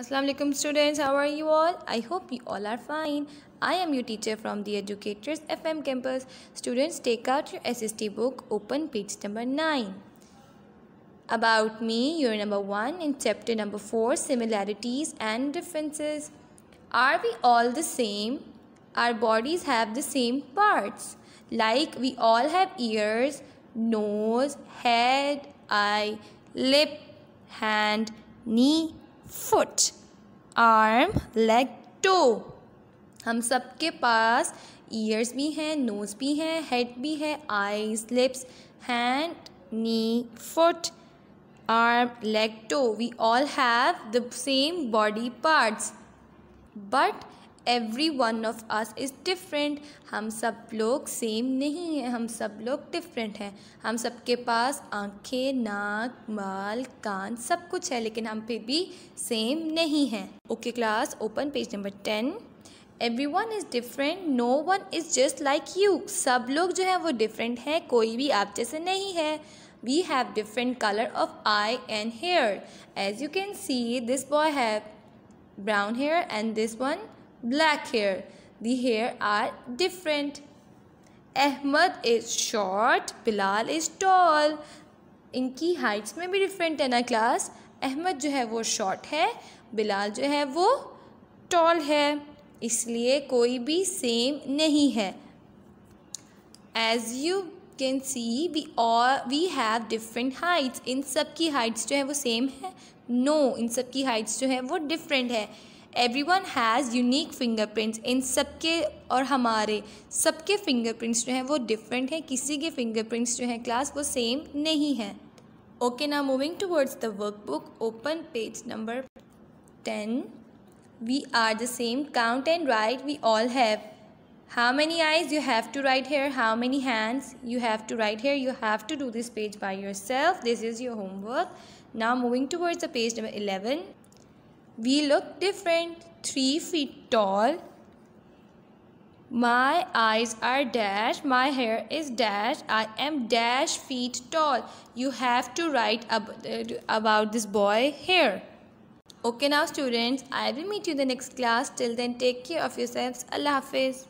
Assalamualaikum students how are you all I hope you all are fine I am your teacher from the educators FM campus students take out your SST book open page number 9 about me you're number 1 in chapter number 4 similarities and differences are we all the same our bodies have the same parts like we all have ears nose head eye lip hand knee foot arm leg toe हम सब के पास years भी हैं nose भी हैं head भी है eyes lips hand knee foot arm leg toe we all have the same body parts but every one of us is different हम सब लोग सेम नहीं हैं हम सब लोग डिफरेंट हैं हम सबके पास आँखें नाक बाल कान सब कुछ है लेकिन हम फिर भी सेम नहीं हैं okay class open page number ten every one is different no one is just like you सब लोग जो हैं वो डिफरेंट हैं कोई भी आप जैसे नहीं है we have different colour of eye and hair as you can see this boy have brown hair and this one black hair. The hair are different. Ahmad is short, Bilal is tall. इनकी heights में भी different है ना class Ahmad जो है वो short है बिलाल जो है वो टॉल है इसलिए कोई भी सेम नहीं है as you can see we और वी हैव डिफरेंट हाइट्स इन सब की हाइट्स जो है वो सेम है नो no, इन सब की हाइट्स जो है वो डिफरेंट है every one has unique fingerprints इन सबके और हमारे सबके फिंगरप्रिंट्स जो हैं वो डिफरेंट हैं किसी के फिंगर प्रिंट्स जो हैं क्लास वो सेम नहीं है ओके ना moving towards the work book open page number ten we are the same count and write we all have how many eyes you have two write here how many hands you have two write here you have to do this page by yourself this is your homework ना moving towards the page number eleven We look different. Three feet tall. My eyes are dash. My hair is dash. I am dash feet tall. You have to write ab- about this boy here. Okay, now, students, I will meet you in the next class. Till then, take care of yourselves. Allah Hafiz.